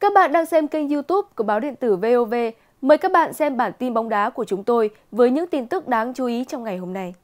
Các bạn đang xem kênh youtube của Báo Điện tử VOV. Mời các bạn xem bản tin bóng đá của chúng tôi với những tin tức đáng chú ý trong ngày hôm nay.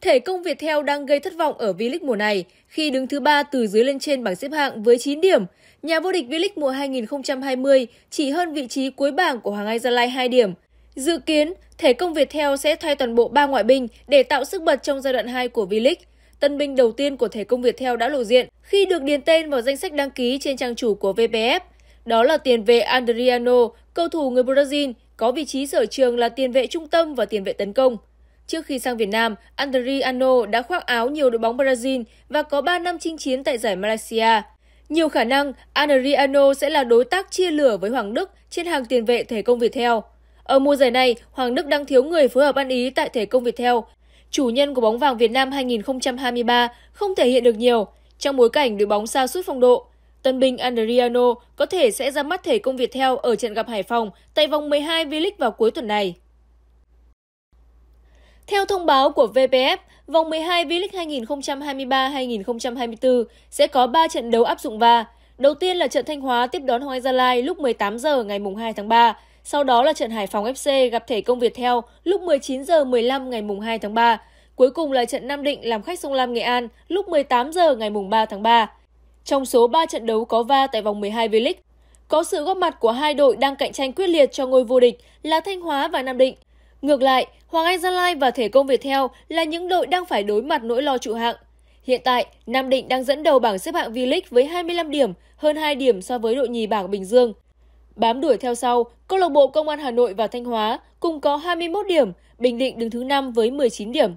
Thể công Việt Theo đang gây thất vọng ở V-League mùa này khi đứng thứ 3 từ dưới lên trên bảng xếp hạng với 9 điểm. Nhà vô địch V-League mùa 2020 chỉ hơn vị trí cuối bảng của Hoàng Anh Gia Lai 2 điểm. Dự kiến, Thể công Việt Theo sẽ thay toàn bộ 3 ngoại binh để tạo sức bật trong giai đoạn 2 của V-League. Tân binh đầu tiên của thể công theo đã lộ diện khi được điền tên vào danh sách đăng ký trên trang chủ của VPF. Đó là tiền vệ Andriano, cầu thủ người Brazil, có vị trí sở trường là tiền vệ trung tâm và tiền vệ tấn công. Trước khi sang Việt Nam, Andriano đã khoác áo nhiều đội bóng Brazil và có 3 năm chinh chiến tại giải Malaysia. Nhiều khả năng Andriano sẽ là đối tác chia lửa với Hoàng Đức trên hàng tiền vệ thể công theo. Ở mùa giải này, Hoàng Đức đang thiếu người phối hợp ăn ý tại thể công theo chủ nhân của bóng vàng Việt Nam 2023 không thể hiện được nhiều trong bối cảnh đội bóng xa suốt phong độ. Tân binh andriano có thể sẽ ra mắt thể công Việt theo ở trận gặp Hải Phòng tại vòng 12 V-League vào cuối tuần này. Theo thông báo của VPF, vòng 12 V-League 2023-2024 sẽ có 3 trận đấu áp dụng VAR. Đầu tiên là trận Thanh Hóa tiếp đón Hoàng Gia Lai lúc 18 giờ ngày 2 tháng 3. Sau đó là trận Hải Phòng FC gặp thể công Việt theo lúc 19 giờ 15 ngày 2 tháng 3. Cuối cùng là trận Nam Định làm khách Sông Lam Nghệ An lúc 18 giờ ngày 3 tháng 3. Trong số 3 trận đấu có va tại vòng 12 V-League, có sự góp mặt của hai đội đang cạnh tranh quyết liệt cho ngôi vô địch là Thanh Hóa và Nam Định. Ngược lại, Hoàng Anh Gia Lai và Thể Công Việt Theo là những đội đang phải đối mặt nỗi lo trụ hạng. Hiện tại, Nam Định đang dẫn đầu bảng xếp hạng V-League với 25 điểm, hơn 2 điểm so với đội nhì bảng Bình Dương. Bám đuổi theo sau, câu lạc bộ Công an Hà Nội và Thanh Hóa cùng có 21 điểm, Bình Định đứng thứ 5 với 19 điểm.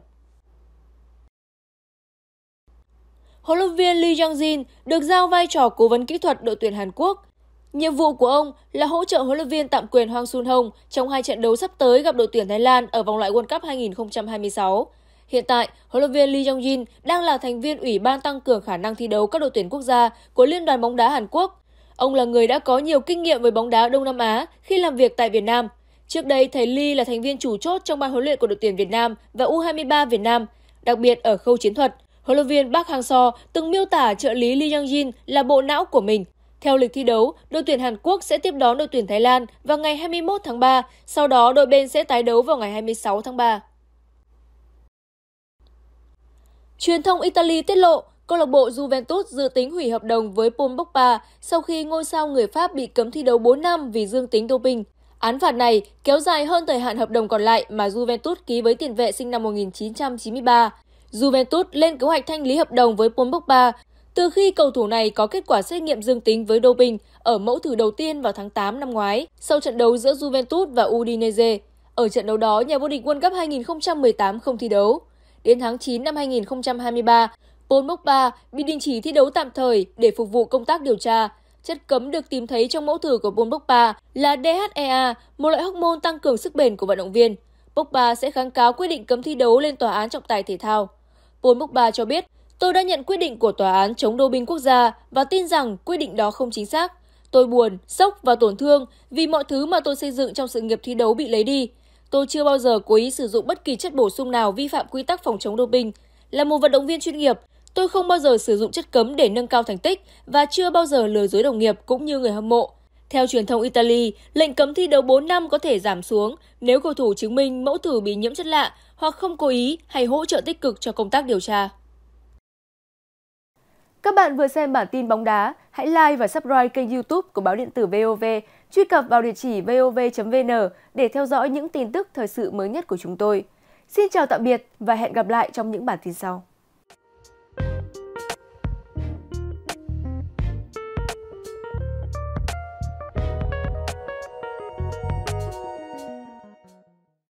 Huấn luyện viên Lee Jang-jin được giao vai trò cố vấn kỹ thuật đội tuyển Hàn Quốc. Nhiệm vụ của ông là hỗ trợ huấn luyện viên tạm quyền Hwang Sun Hong trong hai trận đấu sắp tới gặp đội tuyển Thái Lan ở vòng loại World Cup 2026. Hiện tại, huấn luyện viên Lee Jong-jin đang là thành viên Ủy ban tăng cường khả năng thi đấu các đội tuyển quốc gia của Liên đoàn bóng đá Hàn Quốc Ông là người đã có nhiều kinh nghiệm với bóng đá Đông Nam Á khi làm việc tại Việt Nam. Trước đây, thầy Lee là thành viên chủ chốt trong ban huấn luyện của đội tuyển Việt Nam và U23 Việt Nam, đặc biệt ở khâu chiến thuật. Huấn luyện viên Park Hang-seo từng miêu tả trợ lý Lee Young-jin là bộ não của mình. Theo lịch thi đấu, đội tuyển Hàn Quốc sẽ tiếp đón đội tuyển Thái Lan vào ngày 21 tháng 3, sau đó đôi bên sẽ tái đấu vào ngày 26 tháng 3. Truyền thông Italy tiết lộ Câu lạc bộ Juventus dự tính hủy hợp đồng với Paul Pogba sau khi ngôi sao người Pháp bị cấm thi đấu 4 năm vì dương tính doping. Án phạt này kéo dài hơn thời hạn hợp đồng còn lại mà Juventus ký với tiền vệ sinh năm 1993. Juventus lên kế hoạch thanh lý hợp đồng với Paul Pogba từ khi cầu thủ này có kết quả xét nghiệm dương tính với doping ở mẫu thử đầu tiên vào tháng 8 năm ngoái sau trận đấu giữa Juventus và Udinese. Ở trận đấu đó, nhà vô địch World Cup 2018 không thi đấu. Đến tháng 9 năm 2023, Paul Pogba bị đình chỉ thi đấu tạm thời để phục vụ công tác điều tra. Chất cấm được tìm thấy trong mẫu thử của Paul Pogba là DHEA, một loại hormone tăng cường sức bền của vận động viên. Pogba sẽ kháng cáo quyết định cấm thi đấu lên tòa án trọng tài thể thao. Paul Pogba cho biết, tôi đã nhận quyết định của tòa án chống đô binh quốc gia và tin rằng quyết định đó không chính xác. Tôi buồn, sốc và tổn thương vì mọi thứ mà tôi xây dựng trong sự nghiệp thi đấu bị lấy đi. Tôi chưa bao giờ cố ý sử dụng bất kỳ chất bổ sung nào vi phạm quy tắc phòng chống doping. Là một vận động viên chuyên nghiệp, Tôi không bao giờ sử dụng chất cấm để nâng cao thành tích và chưa bao giờ lừa dối đồng nghiệp cũng như người hâm mộ. Theo truyền thông Italy, lệnh cấm thi đấu 4 năm có thể giảm xuống nếu cầu thủ chứng minh mẫu thử bị nhiễm chất lạ hoặc không cố ý hay hỗ trợ tích cực cho công tác điều tra. Các bạn vừa xem bản tin bóng đá, hãy like và subscribe kênh YouTube của báo điện tử VOV, truy cập vào địa chỉ vov.vn để theo dõi những tin tức thời sự mới nhất của chúng tôi. Xin chào tạm biệt và hẹn gặp lại trong những bản tin sau.